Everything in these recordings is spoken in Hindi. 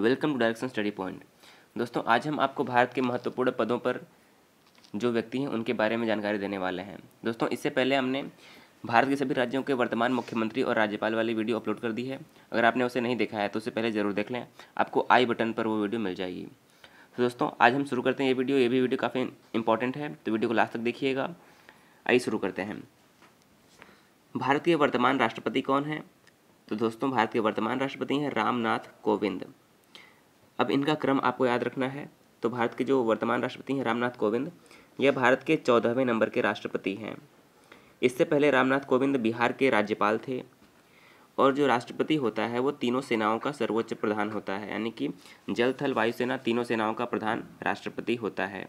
welcome to direction study point दोस्तों आज हम आपको भारत के महत्वपूर्ण पदों पर जो व्यक्ति हैं उनके बारे में जानकारी देने वाले हैं दोस्तों इससे पहले हमने भारत के सभी राज्यों के वर्तमान मुख्यमंत्री और राज्यपाल वाली वीडियो अपलोड कर दी है अगर आपने उसे नहीं देखा है तो उसे पहले ज़रूर देख लें आपको आई बटन पर वो वीडियो मिल जाएगी तो दोस्तों आज हम शुरू करते हैं ये वीडियो ये भी वीडियो काफ़ी इंपॉर्टेंट है तो वीडियो को लास्ट तक देखिएगा आइए शुरू करते हैं भारत के वर्तमान राष्ट्रपति कौन है तो दोस्तों भारत के वर्तमान राष्ट्रपति हैं रामनाथ कोविंद अब इनका क्रम आपको याद रखना है तो भारत के जो वर्तमान राष्ट्रपति हैं रामनाथ कोविंद यह भारत के चौदहवें नंबर के राष्ट्रपति हैं इससे पहले रामनाथ कोविंद बिहार के राज्यपाल थे और जो राष्ट्रपति होता है वो तीनों सेनाओं का सर्वोच्च प्रधान होता है यानी कि जल थल वायुसेना तीनों सेनाओं का प्रधान राष्ट्रपति होता है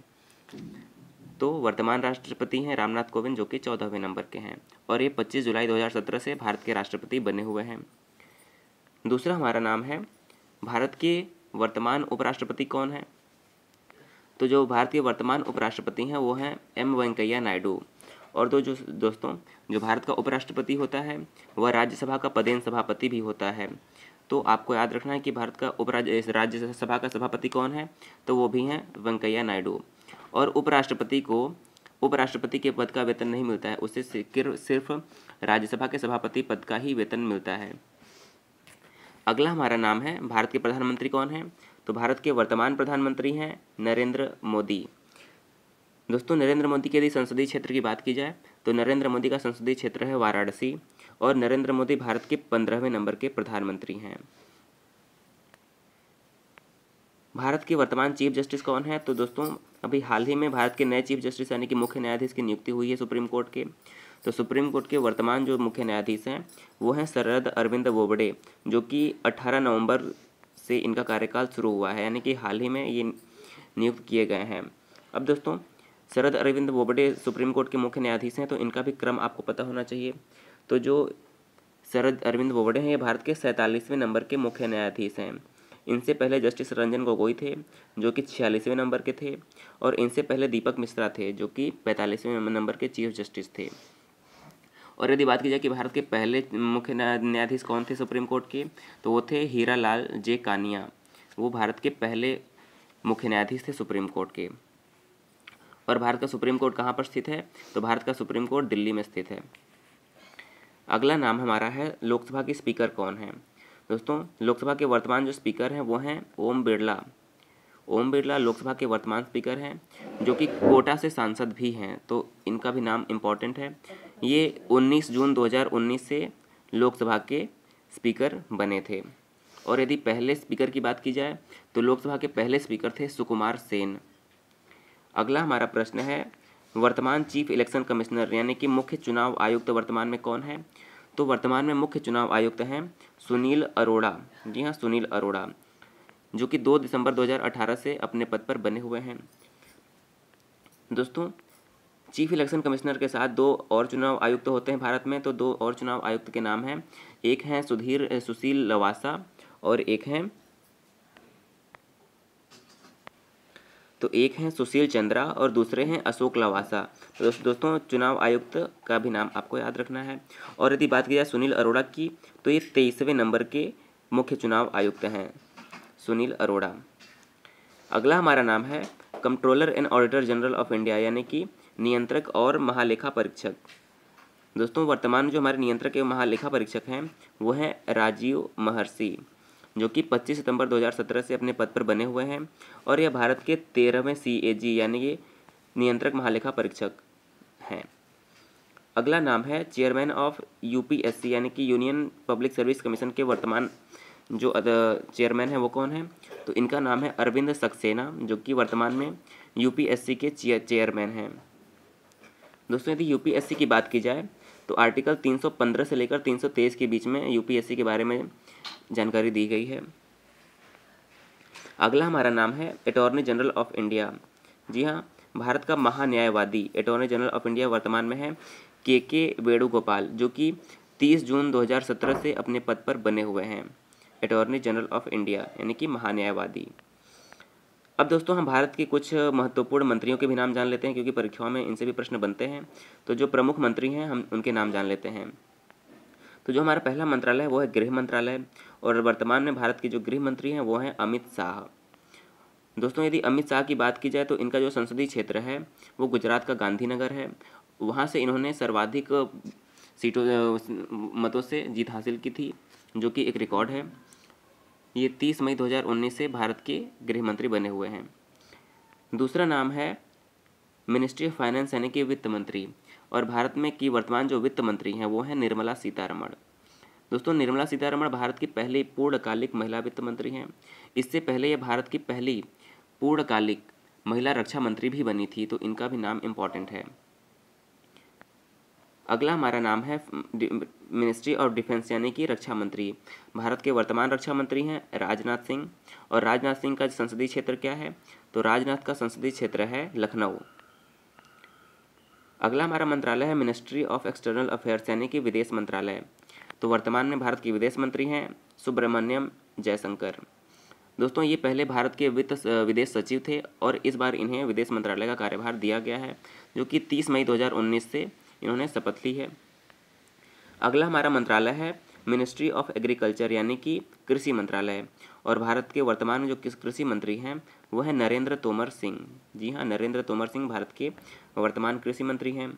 तो वर्तमान राष्ट्रपति हैं रामनाथ कोविंद जो कि चौदहवें नंबर के हैं और ये 25 जुलाई 2017 से भारत के राष्ट्रपति बने हुए हैं दूसरा हमारा नाम है भारत के वर्तमान उपराष्ट्रपति कौन है तो जो भारतीय वर्तमान उपराष्ट्रपति हैं वो हैं एम वेंकैया नायडू और तो जो दोस्तों जो भारत का उपराष्ट्रपति होता है वह राज्यसभा का पदेन सभापति भी होता है तो आपको याद रखना है कि भारत का उपराज्य राज्यसभा का सभापति कौन है तो वो भी हैं वेंकैया नायडू और उपराष्ट्रपति को उपराष्ट्रपति के पद का वेतन नहीं मिलता है उसे सिर्फ राज्यसभा के सभापति पद का ही वेतन मिलता है अगला हमारा नाम है भारत के प्रधानमंत्री कौन है तो भारत के वर्तमान प्रधानमंत्री हैं नरेंद्र मोदी दोस्तों नरेंद्र मोदी के यदि संसदीय क्षेत्र की बात की जाए तो नरेंद्र मोदी का संसदीय क्षेत्र है वाराणसी और नरेंद्र मोदी भारत के पंद्रहवें नंबर के प्रधानमंत्री हैं भारत के वर्तमान चीफ जस्टिस कौन है तो दोस्तों अभी हाल ही में भारत के नए चीफ जस्टिस यानी कि मुख्य न्यायाधीश की नियुक्ति हुई है सुप्रीम कोर्ट के तो सुप्रीम कोर्ट के वर्तमान जो मुख्य न्यायाधीश हैं वो हैं शरद अरविंद बोबडे जो कि 18 नवंबर से इनका कार्यकाल शुरू हुआ है यानी कि हाल ही में ये नियुक्त किए गए हैं अब दोस्तों शरद अरविंद बोबडे सुप्रीम कोर्ट के मुख्य न्यायाधीश हैं तो इनका भी क्रम आपको पता होना चाहिए तो जो शरद अरविंद बोबडे हैं ये भारत के सैंतालीसवें नंबर के मुख्य न्यायाधीश हैं इनसे पहले जस्टिस रंजन गोगोई थे जो कि छियालीसवें नंबर के थे और इनसे पहले दीपक मिश्रा थे जो कि पैंतालीसवें नंबर के चीफ जस्टिस थे और यदि बात की जाए कि भारत के पहले मुख्य न्यायाधीश कौन थे सुप्रीम कोर्ट के तो वो थे हीरा लाल जे कानिया वो भारत के पहले मुख्य न्यायाधीश थे सुप्रीम कोर्ट के और भारत का सुप्रीम कोर्ट कहाँ पर स्थित है तो भारत का सुप्रीम कोर्ट दिल्ली में स्थित है अगला नाम हमारा है लोकसभा के स्पीकर कौन है दोस्तों लोकसभा के वर्तमान जो स्पीकर हैं वो हैं ओम बिरला ओम बिरला लोकसभा के वर्तमान स्पीकर हैं जो कि कोटा से सांसद भी हैं तो इनका भी नाम इम्पॉर्टेंट है ये 19 जून 2019 से लोकसभा के स्पीकर बने थे और यदि पहले स्पीकर की बात की जाए तो लोकसभा के पहले स्पीकर थे सुकुमार सेन अगला हमारा प्रश्न है वर्तमान चीफ इलेक्शन कमिश्नर यानी कि मुख्य चुनाव आयुक्त तो वर्तमान में कौन है तो वर्तमान में मुख्य चुनाव आयुक्त हैं सुनील अरोड़ा जी हाँ सुनील अरोड़ा जो कि 2 दिसंबर 2018 से अपने पद पर बने हुए हैं दोस्तों चीफ इलेक्शन कमिश्नर के साथ दो और चुनाव आयुक्त होते हैं भारत में तो दो और चुनाव आयुक्त के नाम हैं एक हैं सुधीर सुशील लवासा और एक हैं तो एक हैं सुशील चंद्रा और दूसरे हैं अशोक लवासा तो दोस्तों चुनाव आयुक्त का भी नाम आपको याद रखना है और यदि बात की जाए सुनील अरोड़ा की तो ये तेईसवें नंबर के मुख्य चुनाव आयुक्त हैं सुनील अरोड़ा अगला हमारा नाम है controller and auditor general of India यानी कि नियंत्रक और महालेखा परीक्षक दोस्तों वर्तमान जो हमारे नियंत्रक एवं महालेखा परीक्षक हैं वो हैं राजीव महर्षि जो कि 25 सितंबर 2017 से अपने पद पर बने हुए हैं और यह भारत के तेरहवें सी ए जी यानी नियंत्रक महालेखा परीक्षक हैं अगला नाम है चेयरमैन ऑफ यू यानी कि यूनियन पब्लिक सर्विस कमीशन के वर्तमान जो चेयरमैन हैं वो कौन है तो इनका नाम है अरविंद सक्सेना जो कि वर्तमान में यूपीएससी के चेयरमैन हैं दोस्तों यदि यूपीएससी की बात की जाए तो आर्टिकल 315 से लेकर 323 के बीच में यूपीएससी के बारे में जानकारी दी गई है अगला हमारा नाम है अटॉर्नी जनरल ऑफ इंडिया जी हाँ भारत का महान्यायवादी अटॉर्नी जनरल ऑफ इंडिया वर्तमान में है के के वेणुगोपाल जो कि 30 जून 2017 से अपने पद पर बने हुए हैं अटॉर्नी जनरल ऑफ इंडिया यानी कि महान्यायवादी अब दोस्तों हम भारत के कुछ महत्वपूर्ण मंत्रियों के भी नाम जान लेते हैं क्योंकि परीक्षाओं में इनसे भी प्रश्न बनते हैं तो जो प्रमुख मंत्री हैं हम उनके नाम जान लेते हैं तो जो हमारा पहला मंत्रालय है वो है गृह मंत्रालय और वर्तमान में भारत के जो गृह मंत्री हैं वो हैं अमित शाह दोस्तों यदि अमित शाह की बात की जाए तो इनका जो संसदीय क्षेत्र है वो गुजरात का गांधीनगर है वहाँ से इन्होंने सर्वाधिक सीटों मतों से जीत हासिल की थी जो कि एक रिकॉर्ड है ये तीस मई 2019 से भारत के गृह मंत्री बने हुए हैं दूसरा नाम है मिनिस्ट्री ऑफ फाइनेंस यानी कि वित्त मंत्री और भारत में की वर्तमान जो वित्त मंत्री हैं वो हैं निर्मला सीतारमण दोस्तों निर्मला सीतारमण भारत की पहली पूर्णकालिक महिला वित्त मंत्री हैं इससे पहले ये भारत की पहली पूर्णकालिक महिला रक्षा मंत्री भी बनी थी तो इनका भी नाम इम्पॉर्टेंट है अगला हमारा नाम है मिनिस्ट्री ऑफ डिफेंस यानी कि रक्षा मंत्री भारत के वर्तमान रक्षा मंत्री हैं राजनाथ सिंह और राजनाथ सिंह का संसदीय क्षेत्र क्या है तो राजनाथ का संसदीय क्षेत्र है लखनऊ अगला हमारा मंत्रालय है मिनिस्ट्री ऑफ एक्सटर्नल अफेयर्स यानी कि विदेश मंत्रालय तो वर्तमान में भारत के विदेश मंत्री हैं सुब्रमण्यम जयशंकर दोस्तों ये पहले भारत के वित्त विदेश सचिव थे और इस बार इन्हें विदेश मंत्रालय का कार्यभार दिया गया है जो कि 30 मई 2019 से इन्होंने शपथ ली है अगला हमारा मंत्रालय है मिनिस्ट्री ऑफ एग्रीकल्चर यानी कि कृषि मंत्रालय और भारत के वर्तमान में जो किस कृषि मंत्री हैं वह है नरेंद्र तोमर सिंह जी हाँ नरेंद्र तोमर सिंह भारत के वर्तमान कृषि मंत्री हैं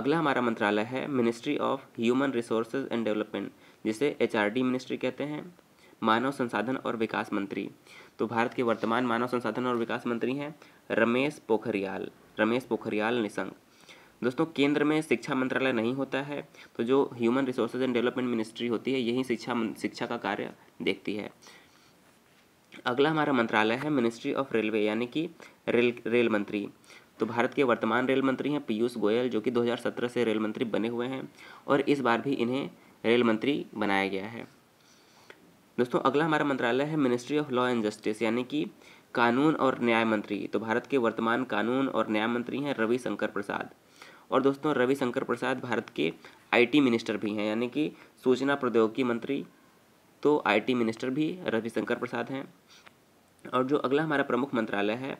अगला हमारा मंत्रालय है ministry of human resources and development जिसे एच मिनिस्ट्री कहते हैं मानव संसाधन और विकास मंत्री तो भारत के वर्तमान मानव संसाधन और विकास मंत्री हैं रमेश पोखरियाल रमेश पोखरियाल निशंक दोस्तों केंद्र में शिक्षा मंत्रालय नहीं होता है तो जो human resources and development ministry होती है यही शिक्षा शिक्षा का कार्य देखती है अगला हमारा मंत्रालय है मिनिस्ट्री ऑफ रेलवे यानी कि रेल रेल मंत्री तो भारत के वर्तमान रेल मंत्री हैं पीयूष गोयल जो कि 2017 से रेल मंत्री बने हुए हैं और इस बार भी इन्हें रेल मंत्री बनाया गया है दोस्तों अगला हमारा मंत्रालय है ministry of law and justice यानी कि कानून और न्याय मंत्री तो भारत के वर्तमान कानून और न्याय मंत्री हैं रविशंकर प्रसाद और दोस्तों रविशंकर प्रसाद भारत के आईटी मिनिस्टर भी हैं यानी कि सूचना प्रौद्योगिकी मंत्री तो आईटी मिनिस्टर भी रविशंकर प्रसाद हैं और जो अगला हमारा प्रमुख मंत्रालय है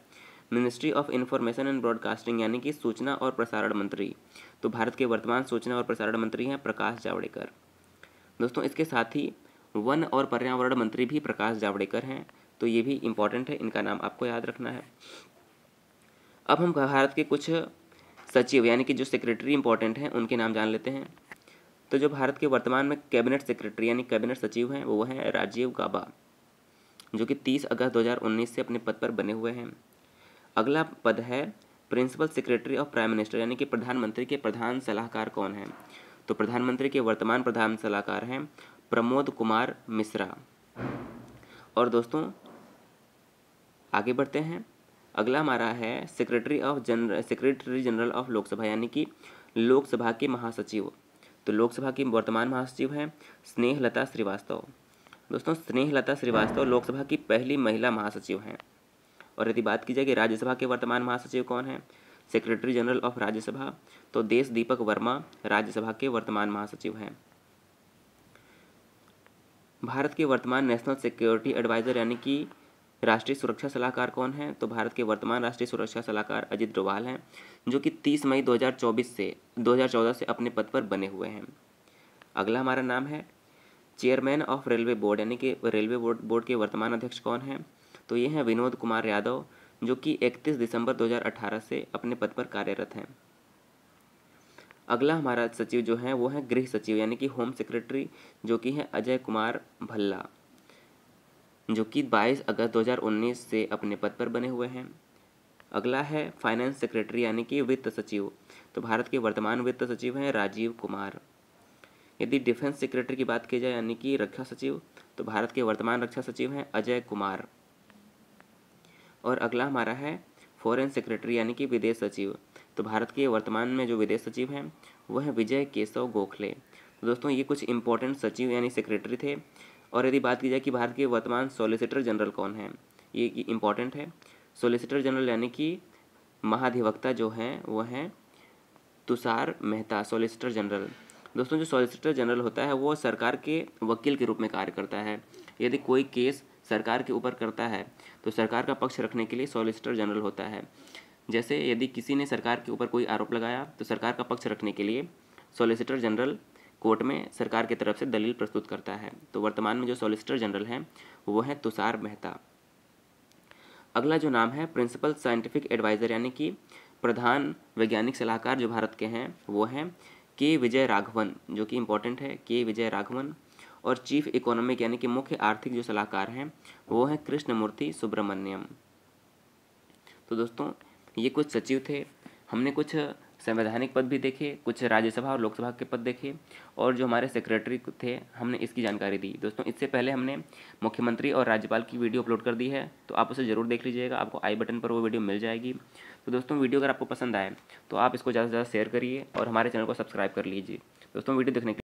ministry of information and broadcasting यानी कि सूचना और प्रसारण मंत्री तो भारत के वर्तमान सूचना और प्रसारण मंत्री हैं प्रकाश जावड़ेकर दोस्तों इसके साथ ही वन और पर्यावरण मंत्री भी प्रकाश जावड़ेकर हैं तो ये भी इम्पॉर्टेंट है इनका नाम आपको याद रखना है अब हम भारत के कुछ सचिव यानी कि जो सेक्रेटरी इंपॉर्टेंट हैं उनके नाम जान लेते हैं तो जो भारत के वर्तमान में कैबिनेट सेक्रेटरी यानी कैबिनेट सचिव हैं वो हैं राजीव गाबा जो कि 30 अगस्त 2019 से अपने पद पर बने हुए हैं अगला पद है principal secretary of prime minister यानी कि प्रधानमंत्री के प्रधान सलाहकार कौन हैं तो प्रधानमंत्री के वर्तमान प्रधान सलाहकार हैं प्रमोद कुमार मिश्रा और दोस्तों आगे बढ़ते हैं अगला हमारा है secretary of general secretary general of Lok Sabha यानी कि लोकसभा के महासचिव तो लोकसभा की वर्तमान महासचिव हैं स्नेहलता श्रीवास्तव दोस्तों स्नेहलता श्रीवास्तव लोकसभा की पहली महिला महासचिव हैं और यदि बात की जाए कि राज्यसभा के वर्तमान महासचिव कौन हैं सेक्रेटरी जनरल ऑफ राज्यसभा तो देश दीपक वर्मा राज्यसभा के वर्तमान महासचिव हैं भारत के वर्तमान नेशनल सिक्योरिटी एडवाइज़र यानी कि राष्ट्रीय सुरक्षा सलाहकार कौन है तो भारत के वर्तमान राष्ट्रीय सुरक्षा सलाहकार अजित डोभाल हैं जो कि 30 मई 2024 से 2014 से अपने पद पर बने हुए हैं अगला हमारा नाम है चेयरमैन ऑफ रेलवे बोर्ड यानी कि रेलवे बोर्ड बोर्ड के वर्तमान अध्यक्ष कौन हैं तो ये हैं विनोद कुमार यादव जो कि 31 दिसंबर 2018 से अपने पद पर कार्यरत हैं अगला हमारा सचिव जो है वो है गृह सचिव यानी कि होम सेक्रेटरी जो कि है अजय कुमार भल्ला जो कि 22 अगस्त 2019 से अपने पद पर बने हुए हैं अगला है फाइनेंस सेक्रेटरी यानी कि वित्त सचिव तो भारत के वर्तमान वित्त सचिव हैं राजीव कुमार यदि डिफेंस सेक्रेटरी की बात की जाए यानी कि रक्षा सचिव तो भारत के वर्तमान रक्षा सचिव हैं अजय कुमार और अगला हमारा है फॉरेन सेक्रेटरी यानी कि विदेश सचिव तो भारत के वर्तमान में जो विदेश सचिव हैं वह विजय केशव गोखले तो दोस्तों ये कुछ इंपॉर्टेंट सचिव यानी सेक्रेटरी थे और यदि बात की जाए कि भारत के वर्तमान सोलिसिटर जनरल कौन है ये इम्पॉर्टेंट है सोलिसिटर जनरल यानी कि महाधिवक्ता जो हैं वो हैं तुषार मेहता सोलिसिटर जनरल दोस्तों जो सॉलिसिटर जनरल होता है वो सरकार के वकील के रूप में कार्य करता है यदि कोई केस सरकार के ऊपर करता है तो सरकार का पक्ष रखने के लिए सॉलिसिटर जनरल होता है जैसे यदि किसी ने सरकार के ऊपर कोई आरोप लगाया तो सरकार का पक्ष रखने के लिए सॉलिसिटर जनरल कोर्ट में सरकार की तरफ से दलील प्रस्तुत करता है तो वर्तमान में जो सॉलिसिटर जनरल हैं वो हैं तुषार मेहता अगला जो नाम है प्रिंसिपल साइंटिफिक एडवाइज़र यानी कि प्रधान वैज्ञानिक सलाहकार जो भारत के हैं वो हैं के विजय राघवन जो कि इम्पोर्टेंट है के विजय राघवन और चीफ इकोनॉमिक यानी कि मुख्य आर्थिक जो सलाहकार हैं वो हैं कृष्णमूर्ति सुब्रमण्यम तो दोस्तों ये कुछ सचिव थे हमने कुछ संवैधानिक पद भी देखे कुछ राज्यसभा और लोकसभा के पद देखे और जो हमारे सेक्रेटरी थे हमने इसकी जानकारी दी दोस्तों इससे पहले हमने मुख्यमंत्री और राज्यपाल की वीडियो अपलोड कर दी है तो आप उसे ज़रूर देख लीजिएगा आपको आई बटन पर वो वीडियो मिल जाएगी तो दोस्तों वीडियो अगर आपको पसंद आए तो आप इसको ज़्यादा से ज़्यादा शेयर करिए और हमारे चैनल को सब्सक्राइब कर लीजिए दोस्तों वीडियो देखने के